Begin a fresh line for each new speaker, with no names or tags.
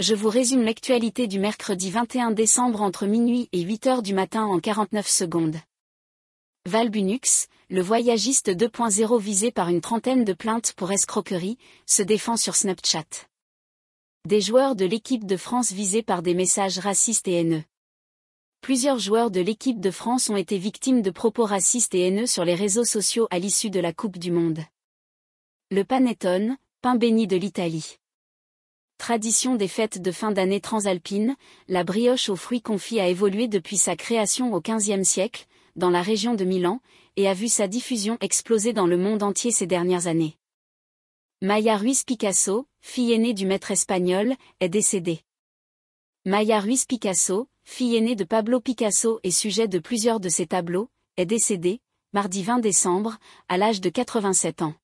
je vous résume l'actualité du mercredi 21 décembre entre minuit et 8 h du matin en 49 secondes. Valbunux, le voyagiste 2.0 visé par une trentaine de plaintes pour escroquerie, se défend sur Snapchat. Des joueurs de l'équipe de France visés par des messages racistes et haineux. Plusieurs joueurs de l'équipe de France ont été victimes de propos racistes et haineux sur les réseaux sociaux à l'issue de la Coupe du Monde. Le panettone, pain béni de l'Italie. Tradition des fêtes de fin d'année transalpine, la brioche aux fruits confits a évolué depuis sa création au XVe siècle, dans la région de Milan, et a vu sa diffusion exploser dans le monde entier ces dernières années. Maya Ruiz Picasso, fille aînée du maître espagnol, est décédée. Maya Ruiz Picasso, fille aînée de Pablo Picasso et sujet de plusieurs de ses tableaux, est décédée, mardi 20 décembre, à l'âge de 87 ans.